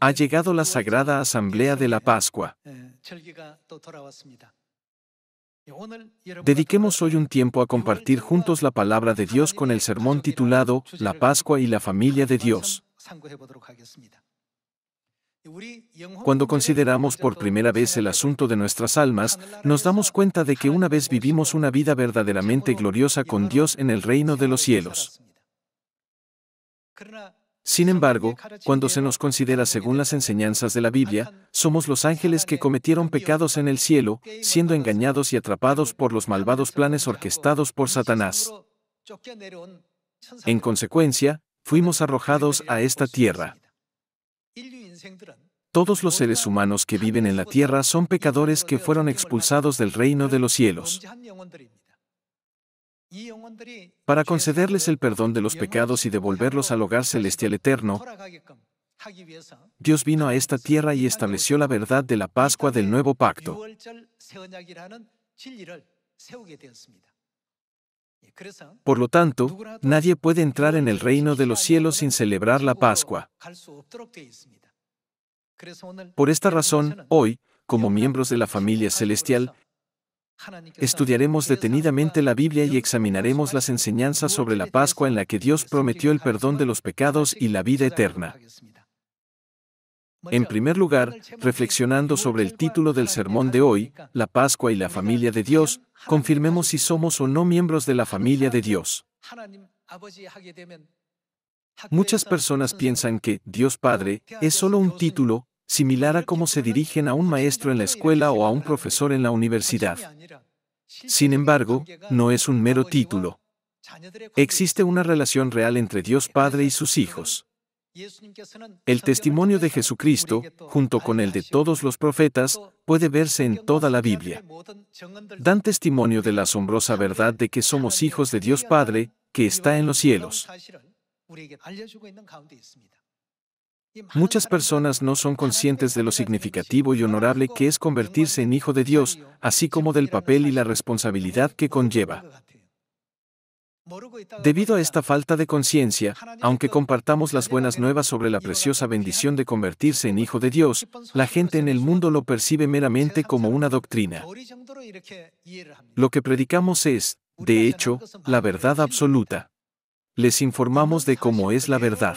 Ha llegado la Sagrada Asamblea de la Pascua. Eh, Dediquemos hoy un tiempo a compartir juntos la palabra de Dios con el sermón titulado La Pascua y la familia de Dios. Cuando consideramos por primera vez el asunto de nuestras almas, nos damos cuenta de que una vez vivimos una vida verdaderamente gloriosa con Dios en el reino de los cielos. Sin embargo, cuando se nos considera según las enseñanzas de la Biblia, somos los ángeles que cometieron pecados en el cielo, siendo engañados y atrapados por los malvados planes orquestados por Satanás. En consecuencia, fuimos arrojados a esta tierra. Todos los seres humanos que viven en la tierra son pecadores que fueron expulsados del reino de los cielos para concederles el perdón de los pecados y devolverlos al hogar celestial eterno, Dios vino a esta tierra y estableció la verdad de la Pascua del nuevo pacto. Por lo tanto, nadie puede entrar en el reino de los cielos sin celebrar la Pascua. Por esta razón, hoy, como miembros de la familia celestial, Estudiaremos detenidamente la Biblia y examinaremos las enseñanzas sobre la Pascua en la que Dios prometió el perdón de los pecados y la vida eterna. En primer lugar, reflexionando sobre el título del sermón de hoy, La Pascua y la familia de Dios, confirmemos si somos o no miembros de la familia de Dios. Muchas personas piensan que Dios Padre es solo un título, similar a cómo se dirigen a un maestro en la escuela o a un profesor en la universidad. Sin embargo, no es un mero título. Existe una relación real entre Dios Padre y sus hijos. El testimonio de Jesucristo, junto con el de todos los profetas, puede verse en toda la Biblia. Dan testimonio de la asombrosa verdad de que somos hijos de Dios Padre, que está en los cielos. Muchas personas no son conscientes de lo significativo y honorable que es convertirse en hijo de Dios, así como del papel y la responsabilidad que conlleva. Debido a esta falta de conciencia, aunque compartamos las buenas nuevas sobre la preciosa bendición de convertirse en hijo de Dios, la gente en el mundo lo percibe meramente como una doctrina. Lo que predicamos es, de hecho, la verdad absoluta. Les informamos de cómo es la verdad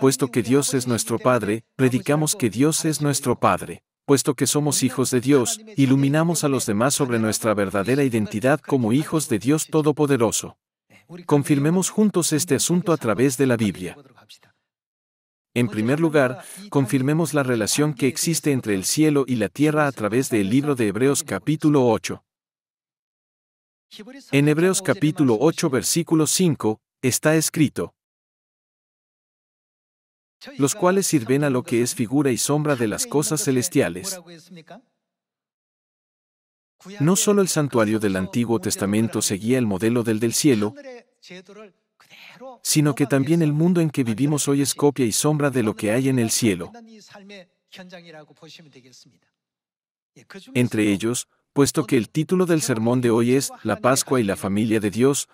puesto que Dios es nuestro Padre, predicamos que Dios es nuestro Padre. Puesto que somos hijos de Dios, iluminamos a los demás sobre nuestra verdadera identidad como hijos de Dios Todopoderoso. Confirmemos juntos este asunto a través de la Biblia. En primer lugar, confirmemos la relación que existe entre el cielo y la tierra a través del libro de Hebreos capítulo 8. En Hebreos capítulo 8 versículo 5, está escrito, los cuales sirven a lo que es figura y sombra de las cosas celestiales. No solo el santuario del Antiguo Testamento seguía el modelo del del cielo, sino que también el mundo en que vivimos hoy es copia y sombra de lo que hay en el cielo. Entre ellos, puesto que el título del sermón de hoy es La Pascua y la familia de Dios,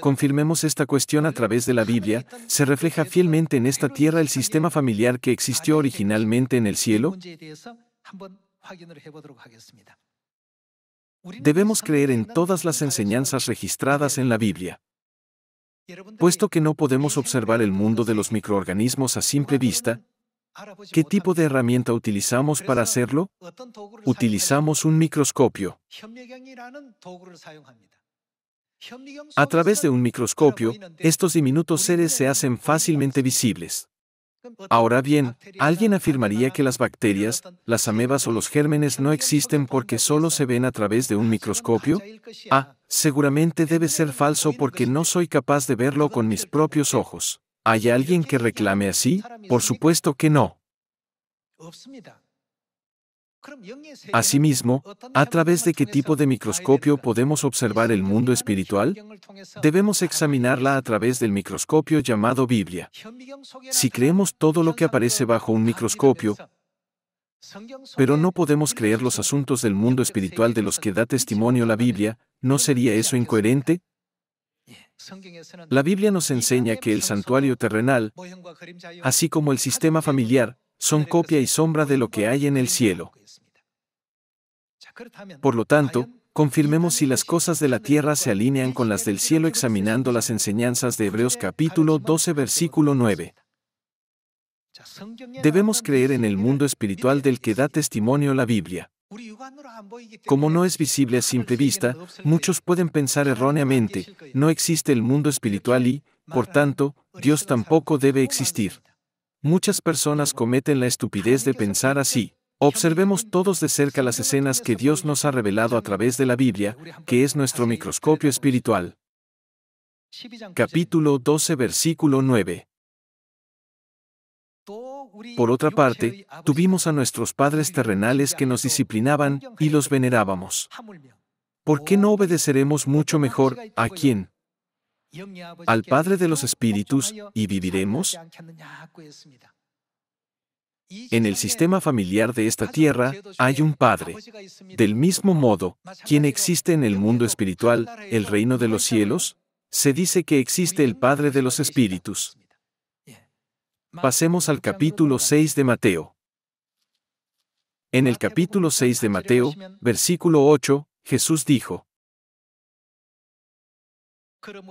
Confirmemos esta cuestión a través de la Biblia, ¿se refleja fielmente en esta tierra el sistema familiar que existió originalmente en el cielo? Debemos creer en todas las enseñanzas registradas en la Biblia. Puesto que no podemos observar el mundo de los microorganismos a simple vista, ¿qué tipo de herramienta utilizamos para hacerlo? Utilizamos un microscopio. A través de un microscopio, estos diminutos seres se hacen fácilmente visibles. Ahora bien, alguien afirmaría que las bacterias, las amebas o los gérmenes no existen porque solo se ven a través de un microscopio? Ah, seguramente debe ser falso porque no este soy capaz de verlo con mis propios ojos. ¿Hay alguien que reclame así? Por supuesto que no. Asimismo, a través de qué tipo de microscopio podemos observar el mundo espiritual, debemos examinarla a través del microscopio llamado Biblia. Si creemos todo lo que aparece bajo un microscopio, pero no podemos creer los asuntos del mundo espiritual de los que da testimonio la Biblia, ¿no sería eso incoherente? La Biblia nos enseña que el santuario terrenal, así como el sistema familiar, son copia y sombra de lo que hay en el cielo. Por lo tanto, confirmemos si las cosas de la tierra se alinean con las del cielo examinando las enseñanzas de Hebreos capítulo 12 versículo 9. Debemos creer en el mundo espiritual del que da testimonio la Biblia. Como no es visible a simple vista, muchos pueden pensar erróneamente, no existe el mundo espiritual y, por tanto, Dios tampoco debe existir. Muchas personas cometen la estupidez de pensar así. Observemos todos de cerca las escenas que Dios nos ha revelado a través de la Biblia, que es nuestro microscopio espiritual. Capítulo 12, versículo 9. Por otra parte, tuvimos a nuestros padres terrenales que nos disciplinaban y los venerábamos. ¿Por qué no obedeceremos mucho mejor a quién? Al Padre de los Espíritus, y viviremos. En el sistema familiar de esta tierra hay un Padre. Del mismo modo, quien existe en el mundo espiritual, el reino de los cielos, se dice que existe el Padre de los Espíritus. Pasemos al capítulo 6 de Mateo. En el capítulo 6 de Mateo, versículo 8, Jesús dijo,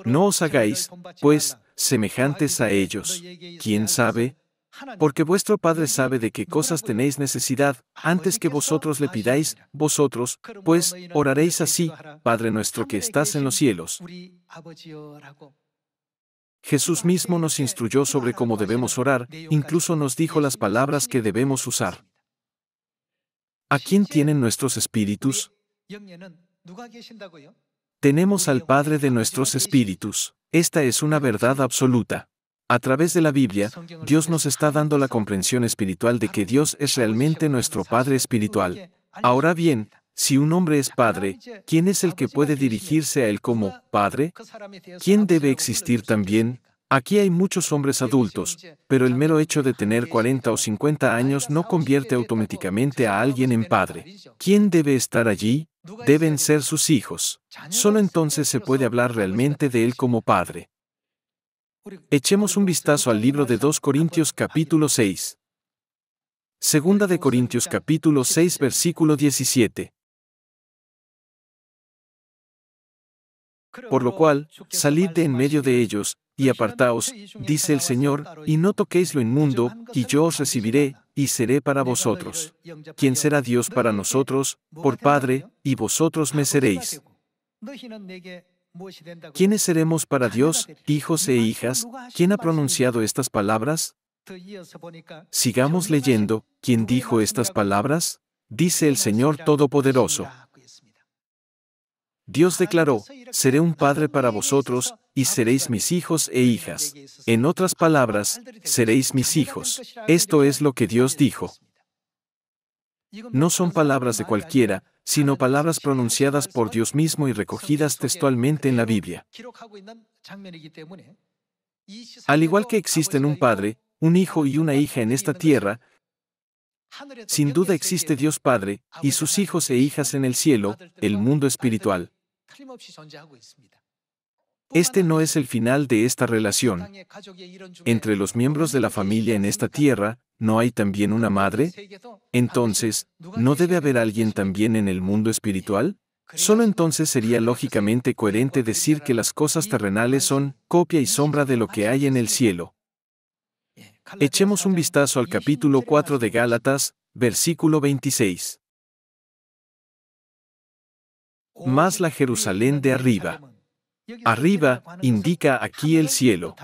No os hagáis, pues, semejantes a ellos. ¿Quién sabe, porque vuestro Padre sabe de qué cosas tenéis necesidad, antes que vosotros le pidáis, vosotros, pues, oraréis así, Padre nuestro que estás en los cielos. Jesús mismo nos instruyó sobre cómo debemos orar, incluso nos dijo las palabras que debemos usar. ¿A quién tienen nuestros espíritus? Tenemos al Padre de nuestros espíritus. Esta es una verdad absoluta. A través de la Biblia, Dios nos está dando la comprensión espiritual de que Dios es realmente nuestro Padre espiritual. Ahora bien, si un hombre es padre, ¿quién es el que puede dirigirse a él como padre? ¿Quién debe existir también? Aquí hay muchos hombres adultos, pero el mero hecho de tener 40 o 50 años no convierte automáticamente a alguien en padre. ¿Quién debe estar allí? Deben ser sus hijos. Solo entonces se puede hablar realmente de él como padre. Echemos un vistazo al libro de 2 Corintios capítulo 6. Segunda de Corintios capítulo 6 versículo 17. Por lo cual, salid de en medio de ellos, y apartaos, dice el Señor, y no toquéis lo inmundo, y yo os recibiré, y seré para vosotros. ¿Quién será Dios para nosotros, por Padre, y vosotros me seréis? ¿Quiénes seremos para Dios, hijos e hijas? ¿Quién ha pronunciado estas palabras? Sigamos leyendo, ¿quién dijo estas palabras? Dice el Señor Todopoderoso. Dios declaró, seré un padre para vosotros, y seréis mis hijos e hijas. En otras palabras, seréis mis hijos. Esto es lo que Dios dijo. No son palabras de cualquiera, sino palabras pronunciadas por Dios mismo y recogidas textualmente en la Biblia. Al igual que existen un Padre, un Hijo y una hija en esta tierra, sin duda existe Dios Padre, y sus hijos e hijas en el cielo, el mundo espiritual. Este no es el final de esta relación. Entre los miembros de la familia en esta tierra, ¿no hay también una madre? Entonces, ¿no debe haber alguien también en el mundo espiritual? Solo entonces sería lógicamente coherente decir que las cosas terrenales son copia y sombra de lo que hay en el cielo. Echemos un vistazo al capítulo 4 de Gálatas, versículo 26. Más la Jerusalén de arriba. Arriba indica aquí el cielo.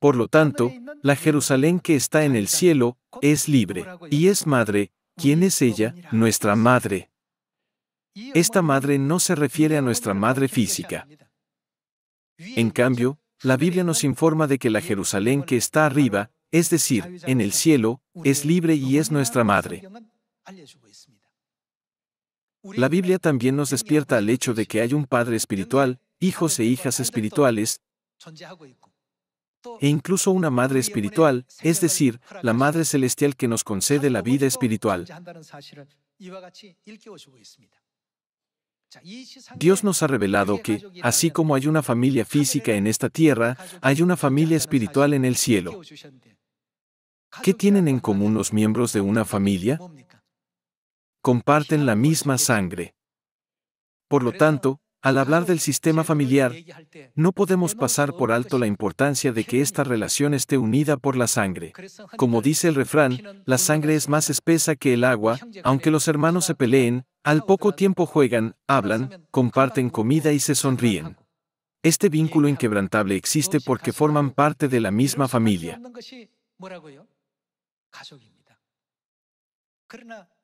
Por lo tanto, la Jerusalén que está en el cielo es libre y es madre. ¿Quién es ella? Nuestra madre. Esta madre no se refiere a nuestra madre física. En cambio, la Biblia nos informa de que la Jerusalén que está arriba, es decir, en el cielo, es libre y es nuestra madre. La Biblia también nos despierta al hecho de que hay un Padre espiritual, hijos e hijas espirituales, e incluso una madre espiritual, es decir, la madre celestial que nos concede la vida espiritual. Dios nos ha revelado que, así como hay una familia física en esta tierra, hay una familia espiritual en el cielo. ¿Qué tienen en común los miembros de una familia? Comparten la misma sangre. Por lo tanto, al hablar del sistema familiar, no podemos pasar por alto la importancia de que esta relación esté unida por la sangre. Como dice el refrán, la sangre es más espesa que el agua, aunque los hermanos se peleen, al poco tiempo juegan, hablan, comparten comida y se sonríen. Este vínculo inquebrantable existe porque forman parte de la misma familia.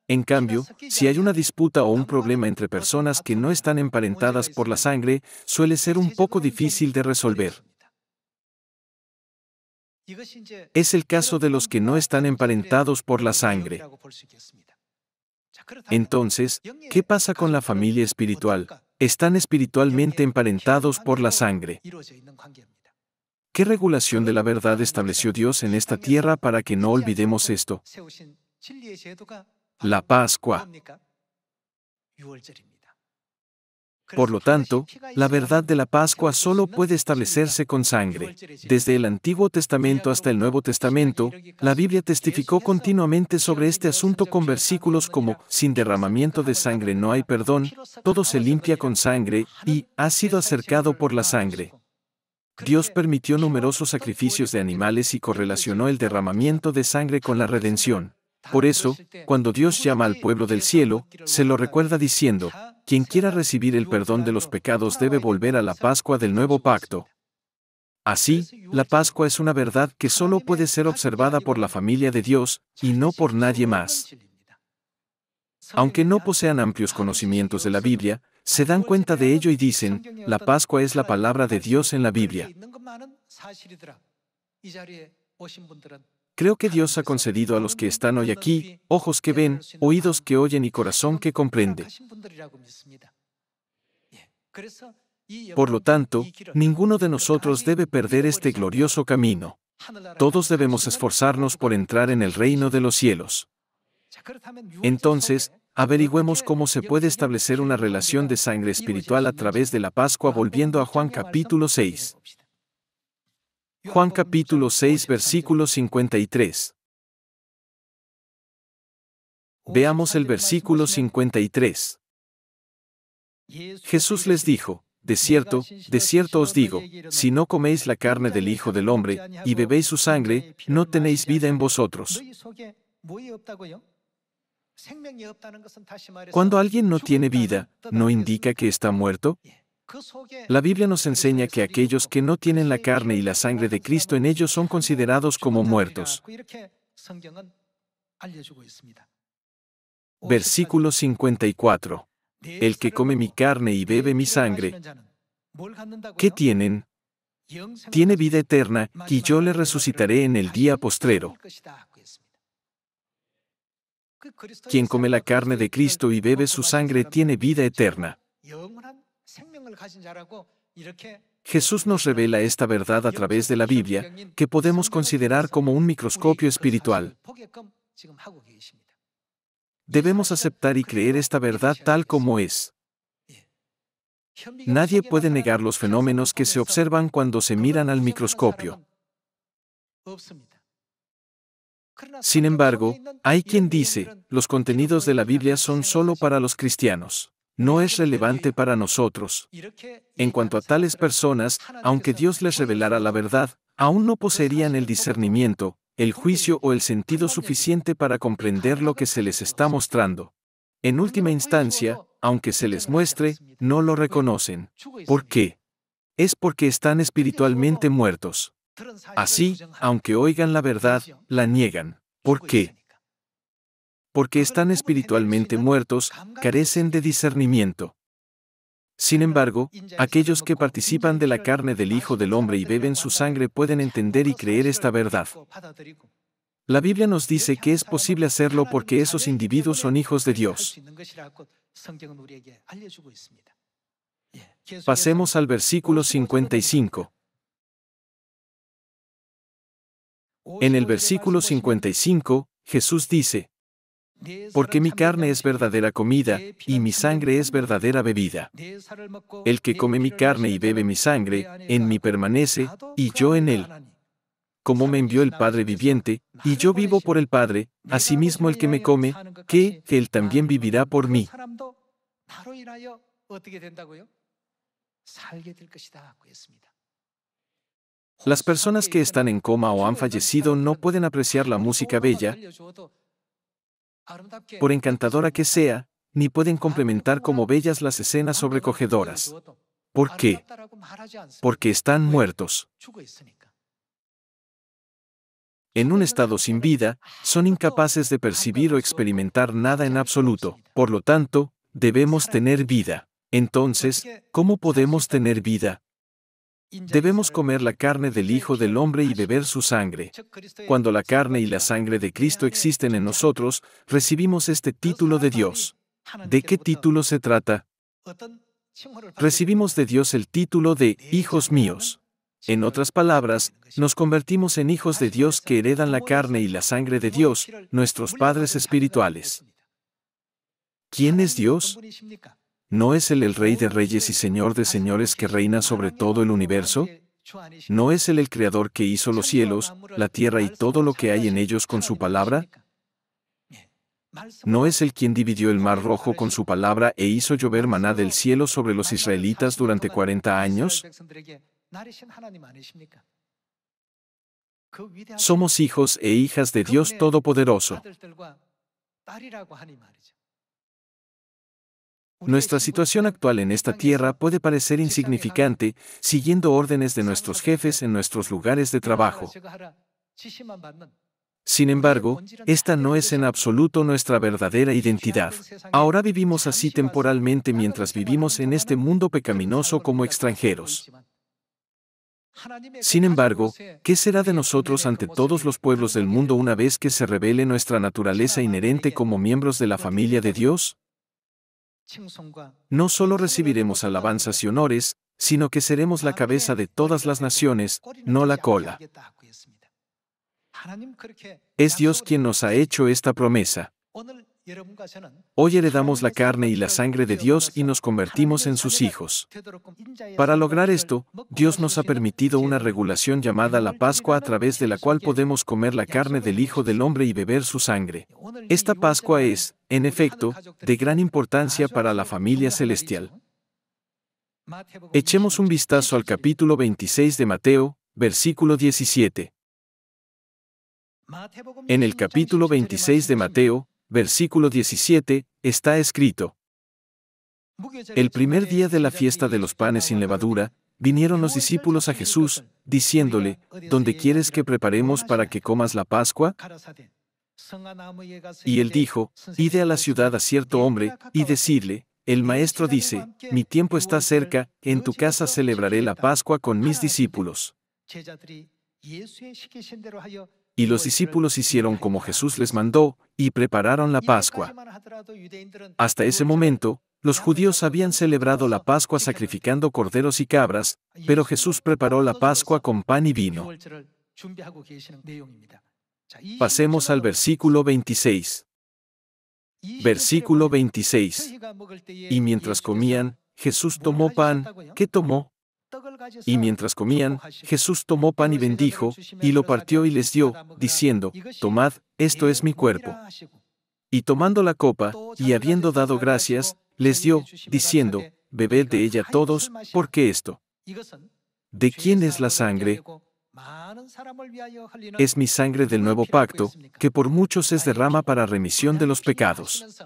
En cambio, si hay una disputa o un problema entre personas que no están emparentadas por la sangre, suele ser un poco difícil de resolver. Es el caso de los que no están emparentados por la sangre. Entonces, ¿qué pasa con la familia espiritual? Están espiritualmente emparentados por la sangre. ¿Qué regulación de la verdad estableció Dios en esta tierra para que no olvidemos esto? la Pascua. Por lo tanto, la verdad de la Pascua solo puede establecerse con sangre. Desde el Antiguo Testamento hasta el Nuevo Testamento, la Biblia testificó continuamente sobre este asunto con versículos como, sin derramamiento de sangre no hay perdón, todo se limpia con sangre, y, ha sido acercado por la sangre. Dios permitió numerosos sacrificios de animales y correlacionó el derramamiento de sangre con la redención. Por eso, cuando Dios llama al pueblo del cielo, se lo recuerda diciendo, quien quiera recibir el perdón de los pecados debe volver a la Pascua del nuevo pacto. Así, la Pascua es una verdad que solo puede ser observada por la familia de Dios, y no por nadie más. Aunque no posean amplios conocimientos de la Biblia, se dan cuenta de ello y dicen, la Pascua es la palabra de Dios en la Biblia. Creo que Dios ha concedido a los que están hoy aquí, ojos que ven, oídos que oyen y corazón que comprende. Por lo tanto, ninguno de nosotros debe perder este glorioso camino. Todos debemos esforzarnos por entrar en el reino de los cielos. Entonces, averigüemos cómo se puede establecer una relación de sangre espiritual a través de la Pascua volviendo a Juan capítulo 6. Juan capítulo 6 versículo 53. Veamos el versículo 53. Jesús les dijo, De cierto, de cierto os digo, si no coméis la carne del Hijo del Hombre y bebéis su sangre, no tenéis vida en vosotros. Cuando alguien no tiene vida, ¿no indica que está muerto? La Biblia nos enseña que aquellos que no tienen la carne y la sangre de Cristo en ellos son considerados como muertos. Versículo 54. El que come mi carne y bebe mi sangre, ¿qué tienen? Tiene vida eterna, y yo le resucitaré en el día postrero. Quien come la carne de Cristo y bebe su sangre tiene vida eterna. Jesús nos revela esta verdad a través de la Biblia, que podemos considerar como un microscopio espiritual. Debemos aceptar y creer esta verdad tal como es. Nadie puede negar los fenómenos que se observan cuando se miran al microscopio. Sin embargo, hay quien dice, los contenidos de la Biblia son solo para los cristianos no es relevante para nosotros. En cuanto a tales personas, aunque Dios les revelara la verdad, aún no poseerían el discernimiento, el juicio o el sentido suficiente para comprender lo que se les está mostrando. En última instancia, aunque se les muestre, no lo reconocen. ¿Por qué? Es porque están espiritualmente muertos. Así, aunque oigan la verdad, la niegan. ¿Por qué? porque están espiritualmente muertos, carecen de discernimiento. Sin embargo, aquellos que participan de la carne del Hijo del Hombre y beben su sangre pueden entender y creer esta verdad. La Biblia nos dice que es posible hacerlo porque esos individuos son hijos de Dios. Pasemos al versículo 55. En el versículo 55, Jesús dice, porque mi carne es verdadera comida, y mi sangre es verdadera bebida. El que come mi carne y bebe mi sangre, en mí permanece, y yo en él. Como me envió el Padre viviente, y yo vivo por el Padre, asimismo el que me come, que, él también vivirá por mí. Las personas que están en coma o han fallecido no pueden apreciar la música bella, por encantadora que sea, ni pueden complementar como bellas las escenas sobrecogedoras. ¿Por qué? Porque están muertos. En un estado sin vida, son incapaces de percibir o experimentar nada en absoluto, por lo tanto, debemos tener vida. Entonces, ¿cómo podemos tener vida? Debemos comer la carne del Hijo del Hombre y beber su sangre. Cuando la carne y la sangre de Cristo existen en nosotros, recibimos este título de Dios. ¿De qué título se trata? Recibimos de Dios el título de hijos míos. En otras palabras, nos convertimos en hijos de Dios que heredan la carne y la sangre de Dios, nuestros padres espirituales. ¿Quién es Dios? ¿No es Él el Rey de Reyes y Señor de Señores que reina sobre todo el universo? ¿No es Él el Creador que hizo los cielos, la tierra y todo lo que hay en ellos con su palabra? ¿No es Él quien dividió el mar rojo con su palabra e hizo llover maná del cielo sobre los israelitas durante 40 años? Somos hijos e hijas de Dios Todopoderoso. Nuestra situación actual en esta tierra puede parecer insignificante, siguiendo órdenes de nuestros jefes en nuestros lugares de trabajo. Sin embargo, esta no es en absoluto nuestra verdadera identidad. Ahora vivimos así temporalmente mientras vivimos en este mundo pecaminoso como extranjeros. Sin embargo, ¿qué será de nosotros ante todos los pueblos del mundo una vez que se revele nuestra naturaleza inherente como miembros de la familia de Dios? No solo recibiremos alabanzas y honores, sino que seremos la cabeza de todas las naciones, no la cola. Es Dios quien nos ha hecho esta promesa. Hoy heredamos la carne y la sangre de Dios y nos convertimos en sus hijos. Para lograr esto, Dios nos ha permitido una regulación llamada la Pascua a través de la cual podemos comer la carne del Hijo del Hombre y beber su sangre. Esta Pascua es, en efecto, de gran importancia para la familia celestial. Echemos un vistazo al capítulo 26 de Mateo, versículo 17. En el capítulo 26 de Mateo, versículo 17, está escrito. El primer día de la fiesta de los panes sin levadura, vinieron los discípulos a Jesús, diciéndole, ¿dónde quieres que preparemos para que comas la Pascua? Y él dijo, Ide a la ciudad a cierto hombre, y decirle, el maestro dice, mi tiempo está cerca, en tu casa celebraré la Pascua con mis discípulos. Y los discípulos hicieron como Jesús les mandó, y prepararon la Pascua. Hasta ese momento, los judíos habían celebrado la Pascua sacrificando corderos y cabras, pero Jesús preparó la Pascua con pan y vino. Pasemos al versículo 26. Versículo 26. Y mientras comían, Jesús tomó pan, ¿qué tomó? Y mientras comían, Jesús tomó pan y bendijo, y lo partió y les dio, diciendo, Tomad, esto es mi cuerpo. Y tomando la copa, y habiendo dado gracias, les dio, diciendo, Bebed de ella todos, porque esto. ¿De quién es la sangre? Es mi sangre del nuevo pacto, que por muchos es derrama para remisión de los pecados.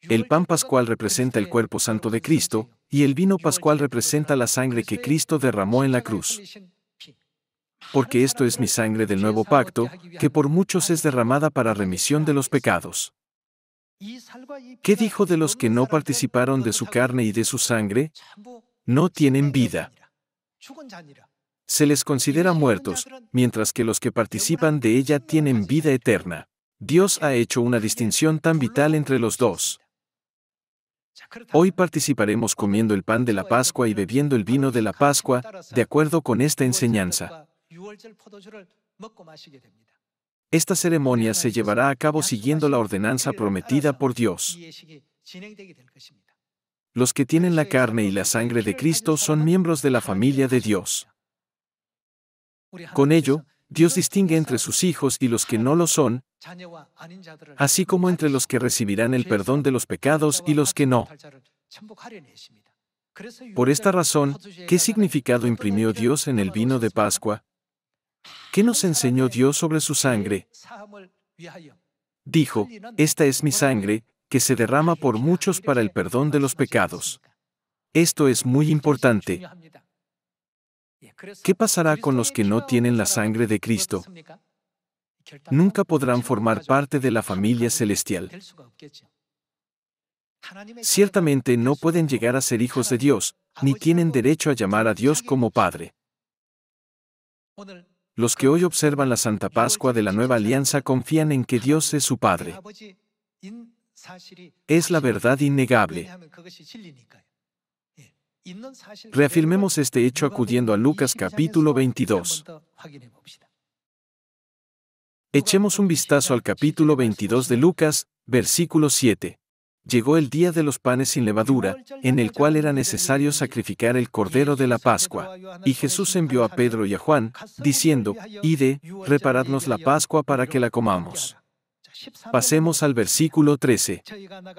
El pan pascual representa el cuerpo santo de Cristo, y el vino pascual representa la sangre que Cristo derramó en la cruz. Porque esto es mi sangre del nuevo pacto, que por muchos es derramada para remisión de los pecados. ¿Qué dijo de los que no participaron de su carne y de su sangre? No tienen vida. Se les considera muertos, mientras que los que participan de ella tienen vida eterna. Dios ha hecho una distinción tan vital entre los dos. Hoy participaremos comiendo el pan de la Pascua y bebiendo el vino de la Pascua, de acuerdo con esta enseñanza. Esta ceremonia se llevará a cabo siguiendo la ordenanza prometida por Dios. Los que tienen la carne y la sangre de Cristo son miembros de la familia de Dios. Con ello, Dios distingue entre sus hijos y los que no lo son, así como entre los que recibirán el perdón de los pecados y los que no. Por esta razón, ¿qué significado imprimió Dios en el vino de Pascua? ¿Qué nos enseñó Dios sobre su sangre? Dijo, esta es mi sangre, que se derrama por muchos para el perdón de los pecados. Esto es muy importante. ¿Qué pasará con los que no tienen la sangre de Cristo? nunca podrán formar parte de la familia celestial. Ciertamente no pueden llegar a ser hijos de Dios, ni tienen derecho a llamar a Dios como Padre. Los que hoy observan la Santa Pascua de la Nueva Alianza confían en que Dios es su Padre. Es la verdad innegable. Reafirmemos este hecho acudiendo a Lucas capítulo 22. Echemos un vistazo al capítulo 22 de Lucas, versículo 7. Llegó el día de los panes sin levadura, en el cual era necesario sacrificar el cordero de la Pascua. Y Jesús envió a Pedro y a Juan, diciendo, Ide, reparadnos la Pascua para que la comamos. Pasemos al versículo 13.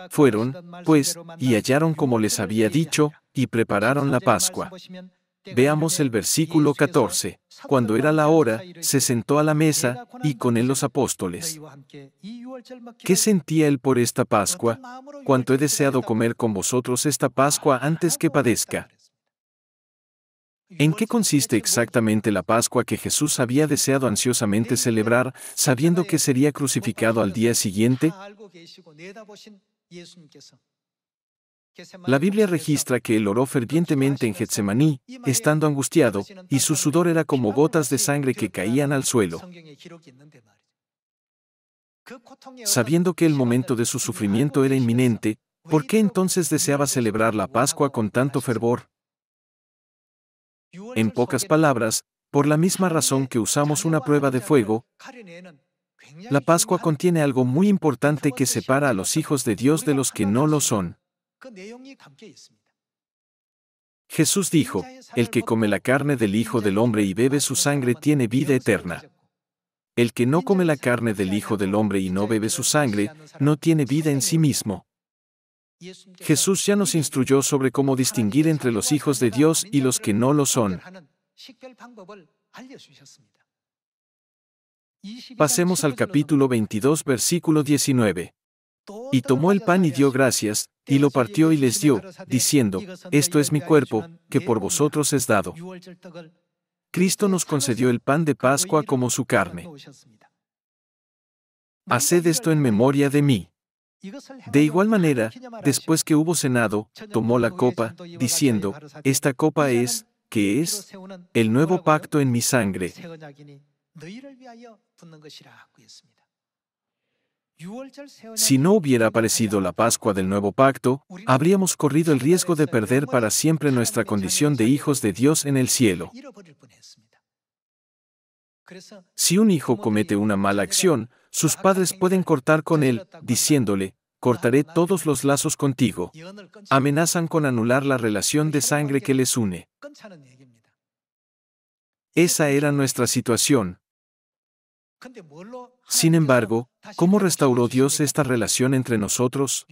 Fueron, pues, y hallaron como les había dicho, y prepararon la Pascua. Veamos el versículo 14. Cuando era la hora, se sentó a la mesa, y con él los apóstoles. ¿Qué sentía él por esta Pascua? Cuánto he deseado comer con vosotros esta Pascua antes que padezca. ¿En qué consiste exactamente la Pascua que Jesús había deseado ansiosamente celebrar, sabiendo que sería crucificado al día siguiente? La Biblia registra que él oró fervientemente en Getsemaní, estando angustiado, y su sudor era como gotas de sangre que caían al suelo. Sabiendo que el momento de su sufrimiento era inminente, ¿por qué entonces deseaba celebrar la Pascua con tanto fervor? En pocas palabras, por la misma razón que usamos una prueba de fuego, la Pascua contiene algo muy importante que separa a los hijos de Dios de los que no lo son. Jesús dijo, El que come la carne del Hijo del Hombre y bebe su sangre tiene vida eterna. El que no come la carne del Hijo del Hombre y no bebe su sangre, no tiene vida en sí mismo. Jesús ya nos instruyó sobre cómo distinguir entre los hijos de Dios y los que no lo son. Pasemos al capítulo 22, versículo 19. Y tomó el pan y dio gracias, y lo partió y les dio, diciendo, Esto es mi cuerpo, que por vosotros es dado. Cristo nos concedió el pan de Pascua como su carne. Haced esto en memoria de mí. De igual manera, después que hubo cenado, tomó la copa, diciendo, Esta copa es, que es, el nuevo pacto en mi sangre. Si no hubiera aparecido la Pascua del Nuevo Pacto, habríamos corrido el riesgo de perder para siempre nuestra condición de hijos de Dios en el cielo. Si un hijo comete una mala acción, sus padres pueden cortar con él, diciéndole, cortaré todos los lazos contigo. Amenazan con anular la relación de sangre que les une. Esa era nuestra situación. Sin embargo, ¿cómo restauró Dios esta relación entre nosotros?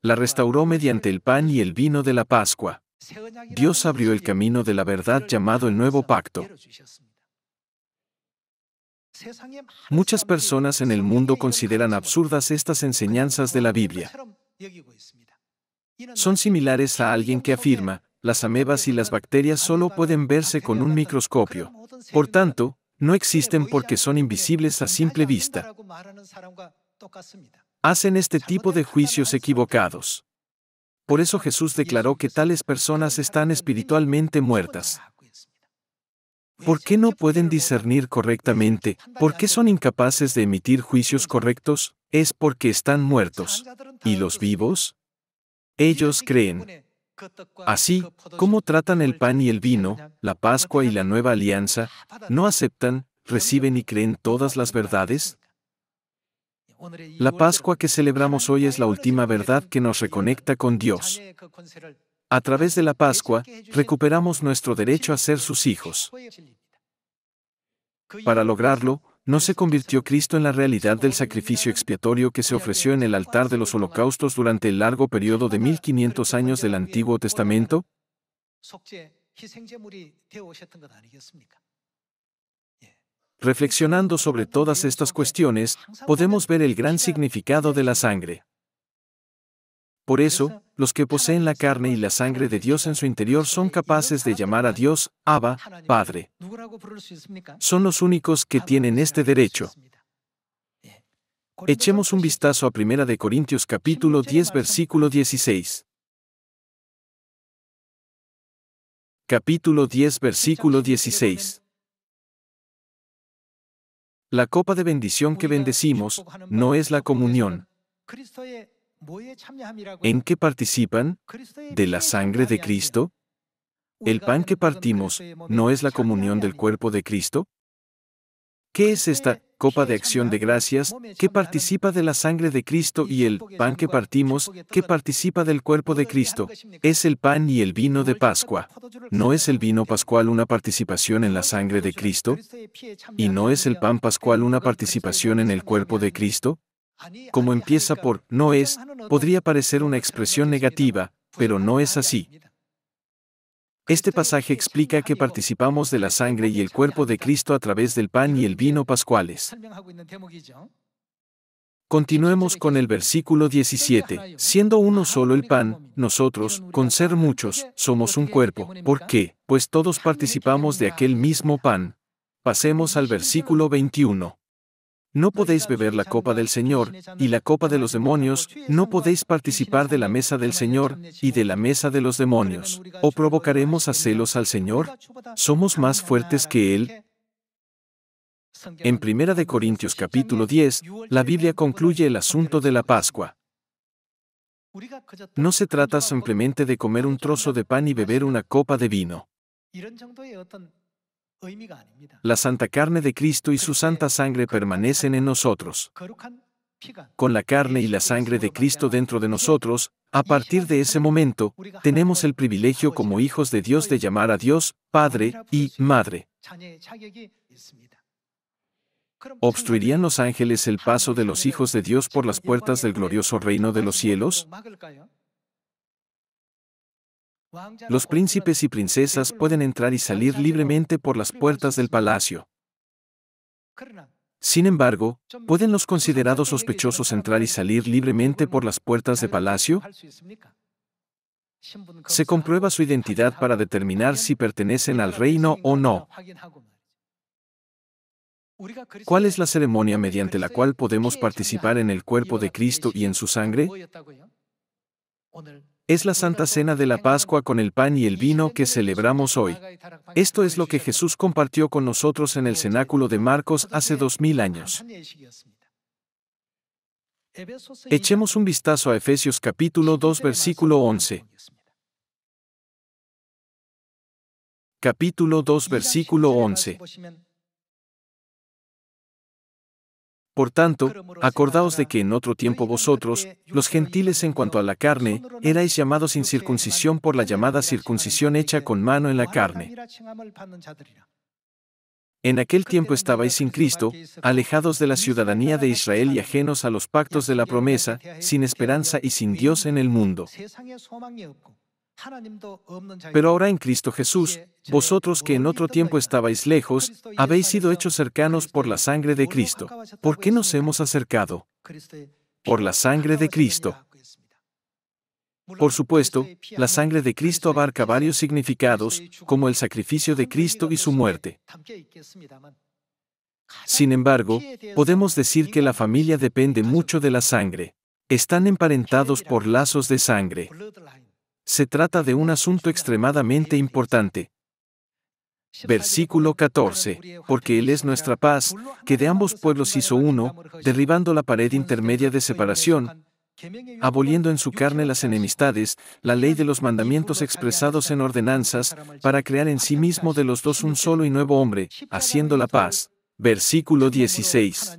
La restauró mediante el pan y el vino de la Pascua. Dios abrió el camino de la verdad llamado el nuevo pacto. Muchas personas en el mundo consideran absurdas estas enseñanzas de la Biblia. Son similares a alguien que afirma, las amebas y las bacterias solo pueden verse con un microscopio. Por tanto, no existen porque son invisibles a simple vista. Hacen este tipo de juicios equivocados. Por eso Jesús declaró que tales personas están espiritualmente muertas. ¿Por qué no pueden discernir correctamente? ¿Por qué son incapaces de emitir juicios correctos? Es porque están muertos. ¿Y los vivos? Ellos creen. Así, ¿cómo tratan el pan y el vino, la Pascua y la nueva alianza? ¿No aceptan, reciben y creen todas las verdades? La Pascua que celebramos hoy es la última verdad que nos reconecta con Dios. A través de la Pascua, recuperamos nuestro derecho a ser sus hijos. Para lograrlo, ¿No se convirtió Cristo en la realidad del sacrificio expiatorio que se ofreció en el altar de los holocaustos durante el largo periodo de 1500 años del Antiguo Testamento? Reflexionando sobre todas estas cuestiones, podemos ver el gran significado de la sangre. Por eso, los que poseen la carne y la sangre de Dios en su interior son capaces de llamar a Dios, Abba, Padre. Son los únicos que tienen este derecho. Echemos un vistazo a 1 de Corintios capítulo 10 versículo 16. Capítulo 10 versículo 16. La copa de bendición que bendecimos no es la comunión. ¿En qué participan? ¿De la sangre de Cristo? ¿El pan que partimos no es la comunión del cuerpo de Cristo? ¿Qué pues es esta copa de acción de gracias que participa de la sangre de Cristo y el pan que partimos que participa del cuerpo de Cristo? Es el pan y el vino de Pascua. ¿No es el vino pascual una participación en la sangre de Cristo? ¿Y no es el pan pascual una participación en el cuerpo de Cristo? Como empieza por no es, podría parecer una expresión negativa, pero no es así. Este pasaje explica que participamos de la sangre y el cuerpo de Cristo a través del pan y el vino pascuales. Continuemos con el versículo 17. Siendo uno solo el pan, nosotros, con ser muchos, somos un cuerpo. ¿Por qué? Pues todos participamos de aquel mismo pan. Pasemos al versículo 21. No podéis beber la copa del Señor, y la copa de los demonios, no podéis participar de la mesa del Señor, y de la mesa de los demonios. ¿O provocaremos a celos al Señor? ¿Somos más fuertes que Él? En 1 Corintios capítulo 10, la Biblia concluye el asunto de la Pascua. No se trata simplemente de comer un trozo de pan y beber una copa de vino. La santa carne de Cristo y su santa sangre permanecen en nosotros. Con la carne y la sangre de Cristo dentro de nosotros, a partir de ese momento, tenemos el privilegio como hijos de Dios de llamar a Dios Padre y Madre. ¿Obstruirían los ángeles el paso de los hijos de Dios por las puertas del glorioso reino de los cielos? Los príncipes y princesas pueden entrar y salir libremente por las puertas del palacio. Sin embargo, ¿pueden los considerados sospechosos entrar y salir libremente por las puertas de palacio? Se comprueba su identidad para determinar si pertenecen al reino o no. ¿Cuál es la ceremonia mediante la cual podemos participar en el cuerpo de Cristo y en su sangre? es la Santa Cena de la Pascua con el pan y el vino que celebramos hoy. Esto es lo que Jesús compartió con nosotros en el cenáculo de Marcos hace dos mil años. Echemos un vistazo a Efesios capítulo 2 versículo 11. Capítulo 2 versículo 11. Por tanto, acordaos de que en otro tiempo vosotros, los gentiles en cuanto a la carne, erais llamados sin circuncisión por la llamada circuncisión hecha con mano en la carne. En aquel tiempo estabais sin Cristo, alejados de la ciudadanía de Israel y ajenos a los pactos de la promesa, sin esperanza y sin Dios en el mundo. Pero ahora en Cristo Jesús, vosotros que en otro tiempo estabais lejos, habéis sido hechos cercanos por la sangre de Cristo. ¿Por qué nos hemos acercado? Por la sangre de Cristo. Por supuesto, la sangre de Cristo abarca varios significados, como el sacrificio de Cristo y su muerte. Sin embargo, podemos decir que la familia depende mucho de la sangre. Están emparentados por lazos de sangre. Se trata de un asunto extremadamente importante. Versículo 14. Porque Él es nuestra paz, que de ambos pueblos hizo uno, derribando la pared intermedia de separación, aboliendo en su carne las enemistades, la ley de los mandamientos expresados en ordenanzas, para crear en sí mismo de los dos un solo y nuevo hombre, haciendo la paz. Versículo 16.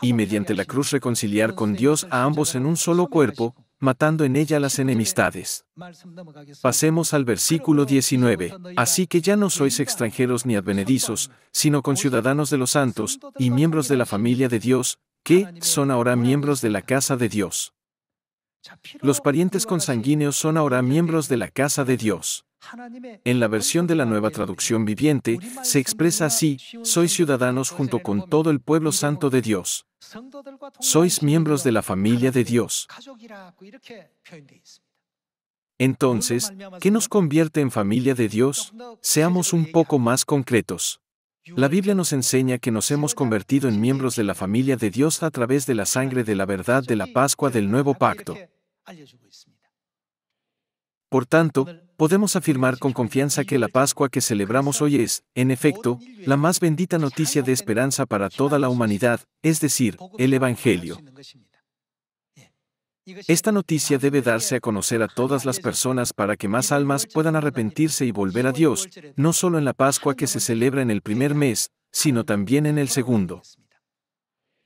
Y mediante la cruz reconciliar con Dios a ambos en un solo cuerpo, matando en ella las enemistades. Pasemos al versículo 19. Así que ya no sois extranjeros ni advenedizos, sino conciudadanos de los santos, y miembros de la familia de Dios, que son ahora miembros de la casa de Dios. Los parientes consanguíneos son ahora miembros de la casa de Dios. En la versión de la nueva traducción viviente, se expresa así, sois ciudadanos junto con todo el pueblo santo de Dios. Sois miembros de la familia de Dios. Entonces, ¿qué nos convierte en familia de Dios? Seamos un poco más concretos. La Biblia nos enseña que nos hemos convertido en miembros de la familia de Dios a través de la sangre de la verdad de la Pascua del Nuevo Pacto. Por tanto, podemos afirmar con confianza que la Pascua que celebramos hoy es, en efecto, la más bendita noticia de esperanza para toda la humanidad, es decir, el Evangelio. Esta noticia debe darse a conocer a todas las personas para que más almas puedan arrepentirse y volver a Dios, no solo en la Pascua que se celebra en el primer mes, sino también en el segundo.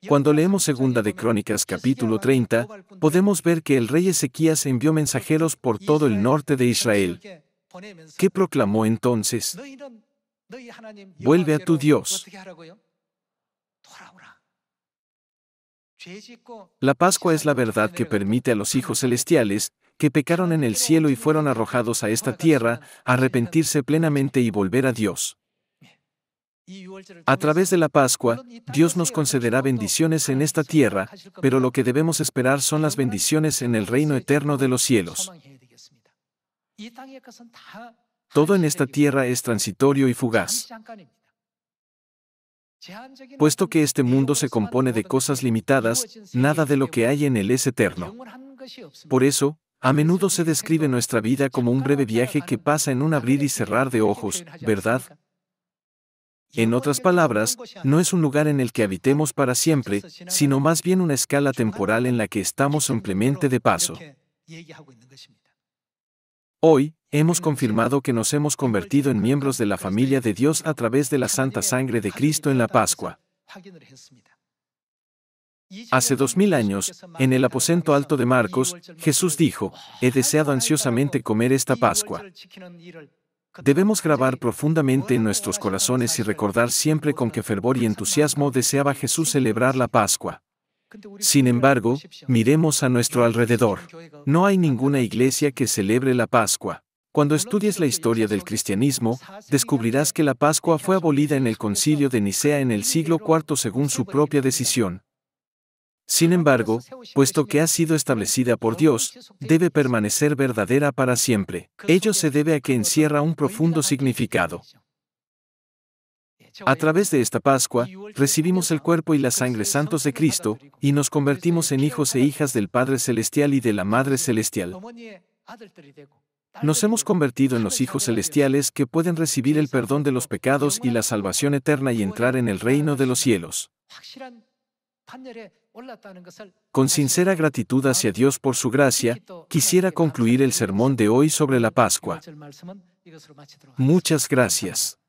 Cuando leemos Segunda de Crónicas capítulo 30, podemos ver que el rey Ezequías envió mensajeros por todo el norte de Israel. ¿Qué proclamó entonces? Vuelve a tu Dios. La Pascua es la verdad que permite a los hijos celestiales, que pecaron en el cielo y fueron arrojados a esta tierra, arrepentirse plenamente y volver a Dios. A través de la Pascua, Dios nos concederá bendiciones en esta tierra, pero lo que debemos esperar son las bendiciones en el reino eterno de los cielos. Todo en esta tierra es transitorio y fugaz. Puesto que este mundo se compone de cosas limitadas, nada de lo que hay en él es eterno. Por eso, a menudo se describe nuestra vida como un breve viaje que pasa en un abrir y cerrar de ojos, ¿verdad? En otras palabras, no es un lugar en el que habitemos para siempre, sino más bien una escala temporal en la que estamos simplemente de paso. Hoy, hemos confirmado que nos hemos convertido en miembros de la familia de Dios a través de la Santa Sangre de Cristo en la Pascua. Hace dos mil años, en el aposento alto de Marcos, Jesús dijo, He deseado ansiosamente comer esta Pascua. Debemos grabar profundamente en nuestros corazones y recordar siempre con qué fervor y entusiasmo deseaba Jesús celebrar la Pascua. Sin embargo, miremos a nuestro alrededor. No hay ninguna iglesia que celebre la Pascua. Cuando estudies la historia del cristianismo, descubrirás que la Pascua fue abolida en el concilio de Nicea en el siglo IV según su propia decisión, sin embargo, puesto que ha sido establecida por Dios, debe permanecer verdadera para siempre. Ello se debe a que encierra un profundo significado. A través de esta Pascua, recibimos el cuerpo y la sangre santos de Cristo, y nos convertimos en hijos e hijas del Padre Celestial y de la Madre Celestial. Nos hemos convertido en los hijos celestiales que pueden recibir el perdón de los pecados y la salvación eterna y entrar en el reino de los cielos. Con sincera gratitud hacia Dios por su gracia, quisiera concluir el sermón de hoy sobre la Pascua. Muchas gracias.